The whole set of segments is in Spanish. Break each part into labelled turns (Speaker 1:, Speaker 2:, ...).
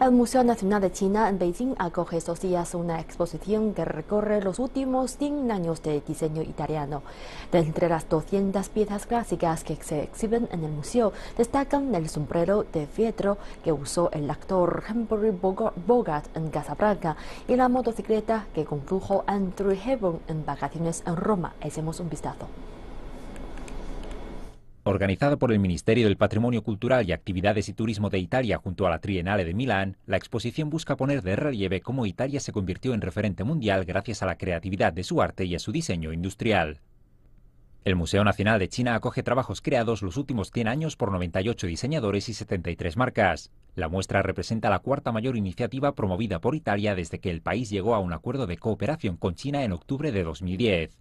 Speaker 1: El Museo Nacional de China en Beijing acoge estos días una exposición que recorre los últimos 100 años de diseño italiano. De entre las 200 piezas clásicas que se exhiben en el museo, destacan el sombrero de fietro que usó el actor Humphrey Bogart en Casablanca y la motocicleta que condujo Andrew Hebron en vacaciones en Roma. Hacemos un vistazo.
Speaker 2: Organizada por el Ministerio del Patrimonio Cultural y Actividades y Turismo de Italia junto a la Trienale de Milán, la exposición busca poner de relieve cómo Italia se convirtió en referente mundial gracias a la creatividad de su arte y a su diseño industrial. El Museo Nacional de China acoge trabajos creados los últimos 100 años por 98 diseñadores y 73 marcas. La muestra representa la cuarta mayor iniciativa promovida por Italia desde que el país llegó a un acuerdo de cooperación con China en octubre de 2010.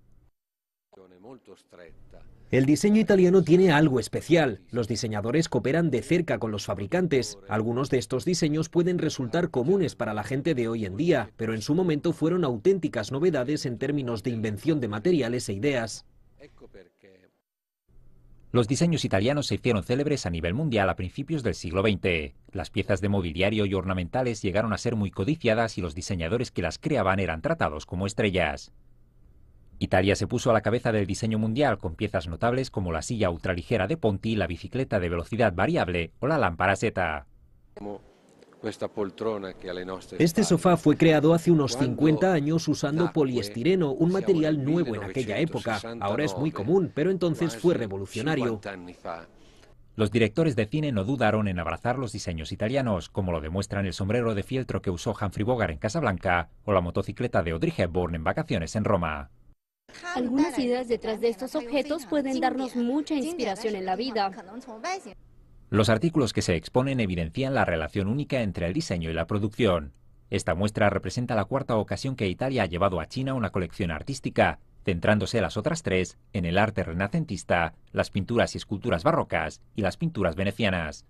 Speaker 2: El diseño italiano
Speaker 3: tiene algo especial. Los diseñadores cooperan de cerca con los fabricantes. Algunos de estos diseños pueden resultar comunes para la gente de hoy en día, pero en su momento fueron auténticas novedades en términos de invención de materiales e ideas.
Speaker 2: Los diseños italianos se hicieron célebres a nivel mundial a principios del siglo XX. Las piezas de mobiliario y ornamentales llegaron a ser muy codiciadas y los diseñadores que las creaban eran tratados como estrellas. Italia se puso a la cabeza del diseño mundial con piezas notables como la silla ultraligera de Ponti, la bicicleta de velocidad variable o la lámpara seta. Este
Speaker 3: sofá fue creado hace unos 50 años usando poliestireno, un material nuevo en aquella época. Ahora es muy común, pero entonces fue revolucionario.
Speaker 2: Los directores de cine no dudaron en abrazar los diseños italianos, como lo demuestran el sombrero de fieltro que usó Humphrey Bogart en Casablanca o la motocicleta de Audrey Hepburn en vacaciones en Roma.
Speaker 1: Algunas ideas detrás de estos objetos pueden darnos mucha inspiración en la vida.
Speaker 2: Los artículos que se exponen evidencian la relación única entre el diseño y la producción. Esta muestra representa la cuarta ocasión que Italia ha llevado a China una colección artística, centrándose las otras tres en el arte renacentista, las pinturas y esculturas barrocas y las pinturas venecianas.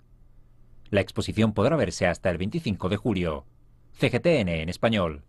Speaker 2: La exposición podrá verse hasta el 25 de julio. CGTN en español.